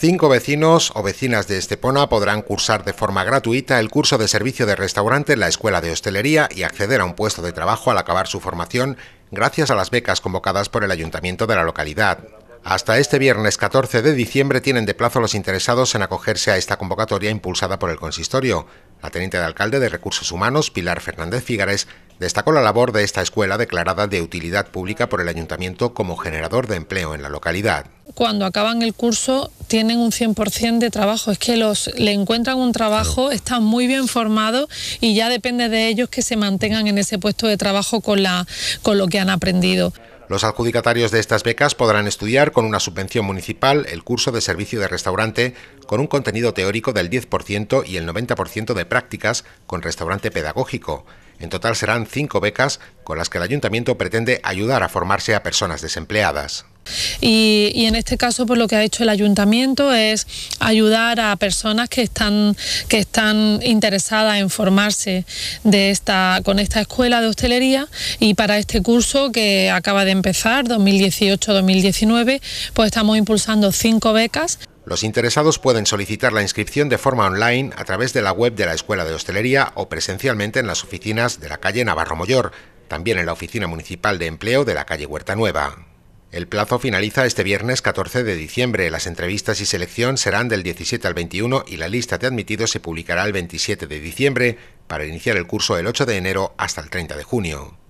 Cinco vecinos o vecinas de Estepona podrán cursar de forma gratuita el curso de servicio de restaurante en la Escuela de Hostelería y acceder a un puesto de trabajo al acabar su formación gracias a las becas convocadas por el ayuntamiento de la localidad. Hasta este viernes 14 de diciembre tienen de plazo los interesados en acogerse a esta convocatoria impulsada por el consistorio. La teniente de alcalde de Recursos Humanos, Pilar Fernández Figares, destacó la labor de esta escuela declarada de utilidad pública por el ayuntamiento como generador de empleo en la localidad cuando acaban el curso tienen un 100% de trabajo, es que los le encuentran un trabajo, están muy bien formados y ya depende de ellos que se mantengan en ese puesto de trabajo con con lo que han aprendido. Los adjudicatarios de estas becas podrán estudiar con una subvención municipal el curso de servicio de restaurante con un contenido teórico del 10% y el 90% de prácticas con restaurante pedagógico. En total serán cinco becas con las que el ayuntamiento pretende ayudar a formarse a personas desempleadas. Y, en este caso, por pues, lo que ha hecho el ayuntamiento es ayudar a personas que están, interesadas en formarse con esta escuela de hostelería y para este curso que acaba de empezar, 2018-2019, pues estamos impulsando cinco becas. Los interesados pueden solicitar la inscripción de forma online a través de la web de la Escuela de Hostelería o presencialmente en las oficinas de la calle Navarro Moyor, también en la Oficina Municipal de Empleo de la calle Huerta Nueva. El plazo finaliza este viernes 14 de diciembre. Las entrevistas y selección serán del 17 al 21 y la lista de admitidos se publicará el 27 de diciembre para iniciar el curso el 8 de enero hasta el 30 de junio.